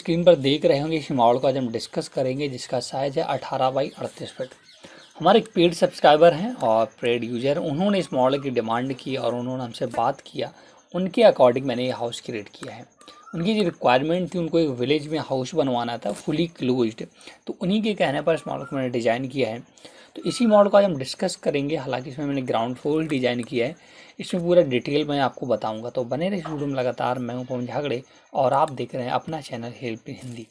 screen पर देख रहे होंगे इस मॉडल को आज हम डिस्कस करेंगे जिसका साइज़ है अठारह बाई अड़तीस फिट हमारे एक पेड सब्सक्राइबर हैं और पेड यूजर उन्होंने इस मॉडल की डिमांड की और उन्होंने हमसे बात किया उनके अकॉर्डिंग मैंने ये हाउस क्रिएट किया है उनकी जो रिक्वायरमेंट थी उनको एक विलेज में हाउस बनवाना था फुली क्लोज्ड तो उन्हीं के कहने पर इस मॉडल को मैंने डिज़ाइन किया है तो इसी मॉडल को आज हम डिस्कस करेंगे हालांकि इसमें मैंने ग्राउंड फ्लोर डिज़ाइन किया है इसमें पूरा डिटेल मैं आपको बताऊंगा तो बने रहे वीडियो में लगातार मैं हूं पवन झागड़े और आप देख रहे हैं अपना चैनल हेल्प हिंदी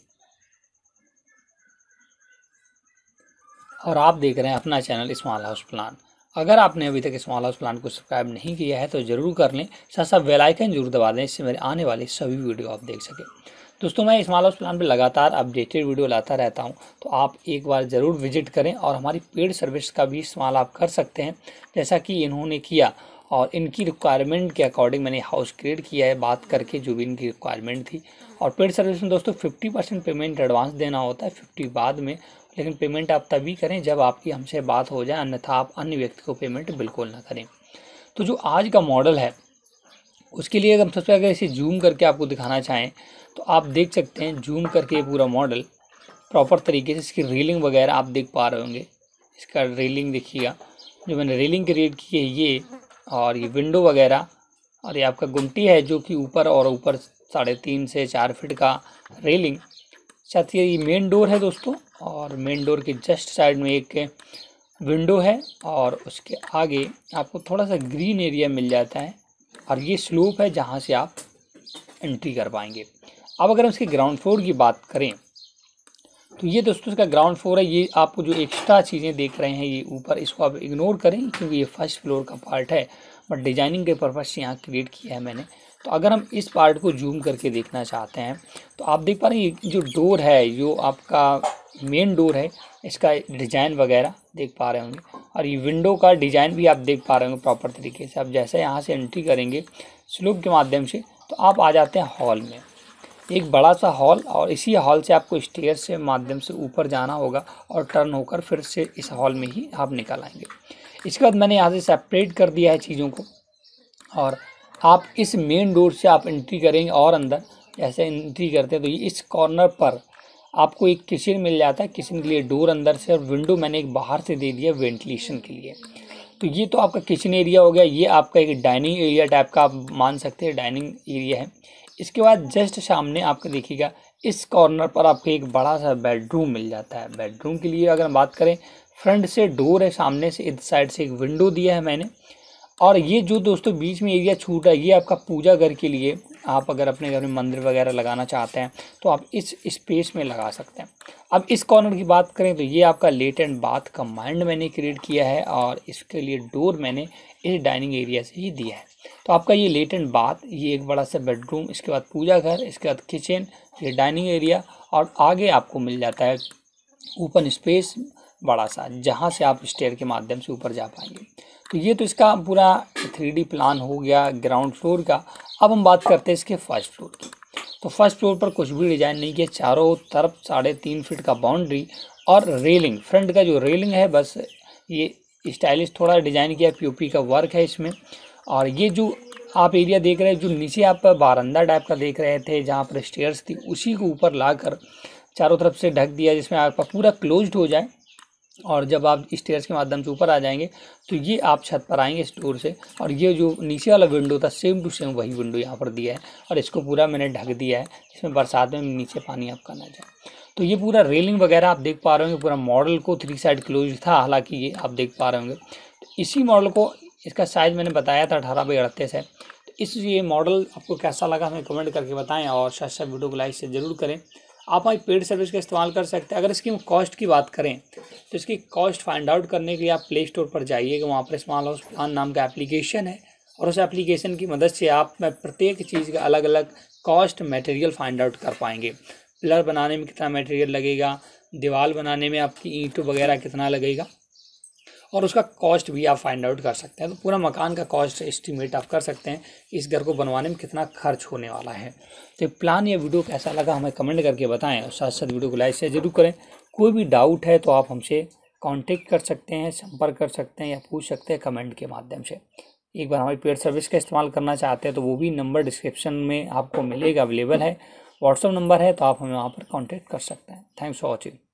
और आप देख रहे हैं अपना चैनल स्मॉल हाउस प्लान अगर आपने अभी तक स्मॉल हाउस प्लान को सब्सक्राइब नहीं किया है तो ज़रूर कर लें साथ साथ वेलाइकन जरूर दबा दें इससे मेरे आने वाले सभी वीडियो आप देख सकें दोस्तों मैं स्मॉल हाउस प्लान पर लगातार अपडेटेड वीडियो लाता रहता हूं तो आप एक बार ज़रूर विजिट करें और हमारी पेड सर्विस का भी इस्तेमाल आप कर सकते हैं जैसा कि इन्होंने किया और इनकी रिक्वायरमेंट के अकॉर्डिंग मैंने हाउस क्रिएट किया है बात करके जो भी इनकी रिक्वायरमेंट थी और पेड सर्विस में दोस्तों फिफ्टी परसेंट पेमेंट एडवांस देना होता है फिफ्टी बाद में लेकिन पेमेंट आप तभी करें जब आपकी हमसे बात हो जाए अन्यथा आप अन्य व्यक्ति को पेमेंट बिल्कुल ना करें तो जो आज का मॉडल है उसके लिए हम सबसे अगर इसे जूम करके आपको दिखाना चाहें तो आप देख सकते हैं जूम करके पूरा मॉडल प्रॉपर तरीके से इसकी रेलिंग वगैरह आप देख पा रहे होंगे इसका रेलिंग देखिएगा जो मैंने रेलिंग क्रिएट की है ये और ये विंडो वगैरह और ये आपका गुमटी है जो कि ऊपर और ऊपर साढ़े तीन से चार फिट का रेलिंग साथ ही ये मेन डोर है दोस्तों और मेन डोर के जस्ट साइड में एक विंडो है और उसके आगे आपको थोड़ा सा ग्रीन एरिया मिल जाता है और ये स्लोप है जहाँ से आप एंट्री कर पाएंगे अब अगर हम इसके ग्राउंड फ्लोर की बात करें तो ये दोस्तों इसका ग्राउंड फ्लोर है ये आपको जो एक्स्ट्रा चीज़ें देख रहे हैं ये ऊपर इसको आप इग्नोर करें क्योंकि ये फर्स्ट फ्लोर का पार्ट है बट डिजाइनिंग के पर्पज़ से यहाँ क्रिएट किया है मैंने तो अगर हम इस पार्ट को जूम करके देखना चाहते हैं तो आप देख पा रहे हैं ये जो डोर है जो आपका मेन डोर है इसका डिज़ाइन वगैरह देख पा रहे होंगे और ये विंडो का डिज़ाइन भी आप देख पा रहे होंगे प्रॉपर तरीके से आप जैसे यहाँ से एंट्री करेंगे स्लोप के माध्यम से तो आप आ जाते हैं हॉल में एक बड़ा सा हॉल और इसी हॉल से आपको स्टेयर से माध्यम से ऊपर जाना होगा और टर्न होकर फिर से इस हॉल में ही आप निकल आएंगे इसके बाद मैंने यहाँ से सेपरेट कर दिया है चीज़ों को और आप इस मेन डोर से आप एंट्री करेंगे और अंदर ऐसे एंट्री करते हैं तो ये इस कॉर्नर पर आपको एक किचन मिल जाता है किचन के लिए डोर अंदर से और विंडो मैंने एक बाहर से दे दिया वेंटिलेशन के लिए तो ये तो आपका किचन एरिया हो गया ये आपका एक डाइनिंग एरिया टाइप का आप मान सकते हैं डाइनिंग एरिया है इसके बाद जस्ट सामने आपको देखिएगा इस कॉर्नर पर आपको एक बड़ा सा बेडरूम मिल जाता है बेडरूम के लिए अगर हम बात करें फ्रंट से डोर है सामने से इस साइड से एक विंडो दिया है मैंने और ये जो दोस्तों बीच में एरिया छूटा है ये आपका पूजा घर के लिए आप अगर अपने घर में मंदिर वगैरह लगाना चाहते हैं तो आप इस स्पेस में लगा सकते हैं अब इस कॉर्नर की बात करें तो ये आपका लेट एंड बाथ कमांड मैंने क्रिएट किया है और इसके लिए डोर मैंने इस डाइनिंग एरिया से ही दिया है तो आपका ये लेट एंड बाथ ये एक बड़ा सा बेडरूम इसके बाद पूजा घर इसके बाद किचन ये डाइनिंग एरिया और आगे आपको मिल जाता है ओपन स्पेस बड़ा सा जहाँ से आप स्टेयर के माध्यम से ऊपर जा पाएंगे तो ये तो इसका पूरा थ्री प्लान हो गया ग्राउंड फ्लोर का अब हम बात करते हैं इसके फर्स्ट फ्लोर की तो फर्स्ट फ्लोर पर कुछ भी डिजाइन नहीं किया चारों तरफ साढ़े तीन फिट का बाउंड्री और रेलिंग फ्रंट का जो रेलिंग है बस ये स्टाइलिश थोड़ा डिजाइन किया पीओपी का वर्क है इसमें और ये जो आप एरिया देख रहे हैं जो नीचे आप बारंदा टाइप का देख रहे थे जहाँ पर स्टेयर्स थी उसी को ऊपर ला चारों तरफ से ढक दिया जिसमें आपका पूरा क्लोज्ड हो जाए और जब आप स्टेयर्स के माध्यम से ऊपर आ जाएंगे तो ये आप छत पर आएंगे स्टोर से और ये जो नीचे वाला विंडो था सेम टू सेम वही विंडो यहाँ पर दिया है और इसको पूरा मैंने ढक दिया है इसमें बरसात में नीचे पानी आपका ना जाए तो ये पूरा रेलिंग वगैरह आप देख पा रहे होंगे पूरा मॉडल को थ्री साइड क्लोज था हालाँकि ये आप देख पा रहे होंगे तो इसी मॉडल को इसका साइज़ मैंने बताया था अठारह बाई अड़तीस है तो इस ये मॉडल आपको कैसा लगा हमें कमेंट करके बताएँ और शायद वीडियो को लाइक से ज़रूर करें आप वहाँ पेड सर्विस का इस्तेमाल कर सकते हैं अगर इसकी हम कॉस्ट की बात करें तो इसकी कॉस्ट फाइंड आउट करने के लिए आप प्ले स्टोर पर जाइएगा वहाँ पर स्मॉल हाउस प्लान नाम का एप्लीकेशन है और उस एप्लीकेशन की मदद से आप में प्रत्येक चीज़ का अलग अलग कॉस्ट मटेरियल फाइंड आउट कर पाएंगे पिलर बनाने में कितना मटेरियल लगेगा दीवार बनाने में आपकी ईंट वगैरह कितना लगेगा और उसका कॉस्ट भी आप फाइंड आउट कर सकते हैं तो पूरा मकान का कॉस्ट एस्टिमेट आप कर सकते हैं इस घर को बनवाने में कितना खर्च होने वाला है तो प्लान या वीडियो कैसा लगा हमें कमेंट करके बताएं और साथ साथ वीडियो को लाइक शेयर जरूर करें कोई भी डाउट है तो आप हमसे कॉन्टेक्ट कर सकते हैं संपर्क कर सकते हैं या पूछ सकते हैं कमेंट के माध्यम से एक बार हमारी पेड सर्विस का इस्तेमाल करना चाहते हैं तो वो भी नंबर डिस्क्रिप्शन में आपको मिलेगा अवेलेबल है व्हाट्सअप नंबर है तो आप हमें वहाँ पर कॉन्टेक्ट कर सकते हैं थैंक्स फॉर वॉचिंग